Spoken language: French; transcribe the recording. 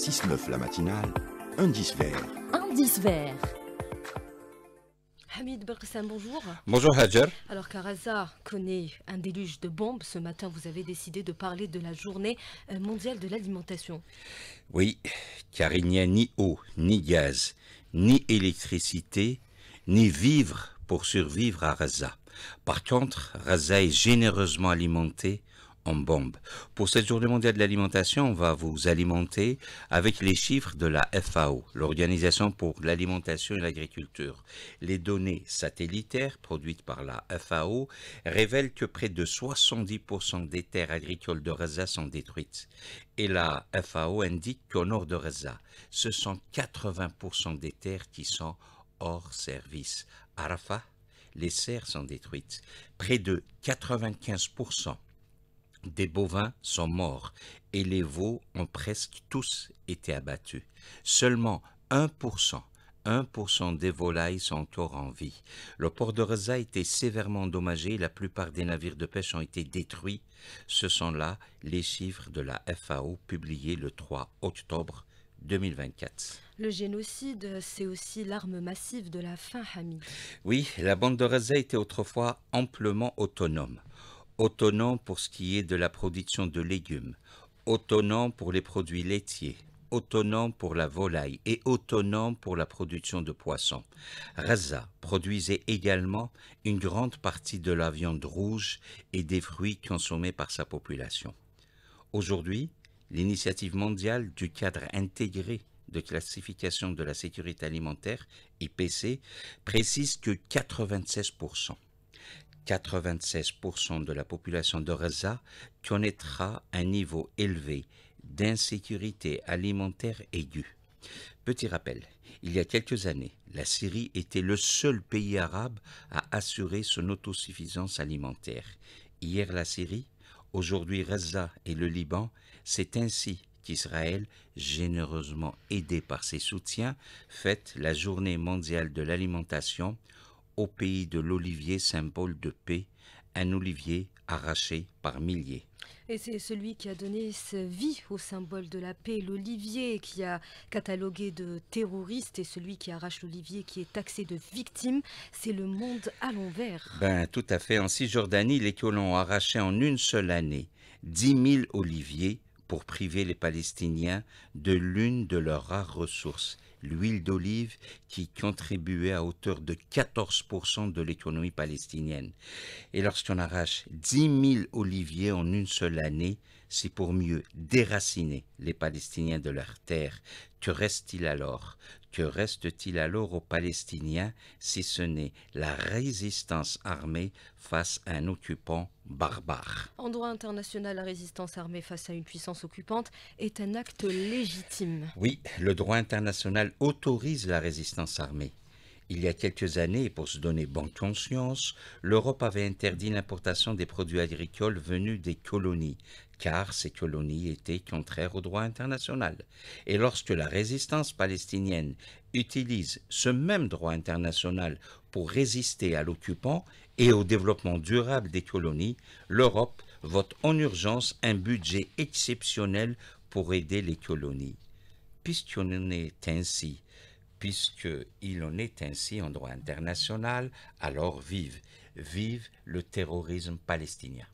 6-9 la matinale, indice vert. Indice vert. Hamid Berkessam, bonjour. Bonjour Hajar. Alors Karaza connaît un déluge de bombes. Ce matin, vous avez décidé de parler de la journée euh, mondiale de l'alimentation. Oui, car il n'y a ni eau, ni gaz, ni électricité, ni vivre pour survivre à Raza. Par contre, Raza est généreusement alimenté bombe. Pour cette journée mondiale de l'alimentation, on va vous alimenter avec les chiffres de la FAO, l'Organisation pour l'alimentation et l'agriculture. Les données satellitaires produites par la FAO révèlent que près de 70% des terres agricoles de Reza sont détruites. Et la FAO indique qu'au nord de Reza, ce sont 80% des terres qui sont hors service. Rafa, les serres sont détruites. Près de 95% des bovins sont morts et les veaux ont presque tous été abattus. Seulement 1%, 1% des volailles sont encore en vie. Le port de Reza a été sévèrement endommagé, la plupart des navires de pêche ont été détruits. Ce sont là les chiffres de la FAO publiés le 3 octobre 2024. Le génocide, c'est aussi l'arme massive de la faim, Hamid. Oui, la bande de Reza était autrefois amplement autonome autonome pour ce qui est de la production de légumes, autonome pour les produits laitiers, autonome pour la volaille et autonome pour la production de poissons. Raza produisait également une grande partie de la viande rouge et des fruits consommés par sa population. Aujourd'hui, l'initiative mondiale du cadre intégré de classification de la sécurité alimentaire, IPC, précise que 96 96% de la population de Reza connaîtra un niveau élevé d'insécurité alimentaire aiguë. Petit rappel, il y a quelques années, la Syrie était le seul pays arabe à assurer son autosuffisance alimentaire. Hier la Syrie, aujourd'hui Reza et le Liban, c'est ainsi qu'Israël, généreusement aidé par ses soutiens, fête la journée mondiale de l'alimentation au pays de l'olivier, symbole de paix, un olivier arraché par milliers. Et c'est celui qui a donné sa vie au symbole de la paix, l'olivier, qui a catalogué de terroristes et celui qui arrache l'olivier, qui est taxé de victime. C'est le monde à l'envers. Ben, tout à fait. En Cisjordanie, les colons ont arraché en une seule année 10 000 oliviers pour priver les Palestiniens de l'une de leurs rares ressources, l'huile d'olive qui contribuait à hauteur de 14% de l'économie palestinienne. Et lorsqu'on arrache 10 000 oliviers en une seule année, c'est pour mieux déraciner les Palestiniens de leur terre. Que reste-t-il alors que reste-t-il alors aux Palestiniens si ce n'est la résistance armée face à un occupant barbare En droit international, la résistance armée face à une puissance occupante est un acte légitime. Oui, le droit international autorise la résistance armée. Il y a quelques années, pour se donner bonne conscience, l'Europe avait interdit l'importation des produits agricoles venus des colonies, car ces colonies étaient contraires au droit international. Et lorsque la résistance palestinienne utilise ce même droit international pour résister à l'occupant et au développement durable des colonies, l'Europe vote en urgence un budget exceptionnel pour aider les colonies. Puisqu'on est ainsi, Puisque il en est ainsi en droit international, alors vive, vive le terrorisme palestinien.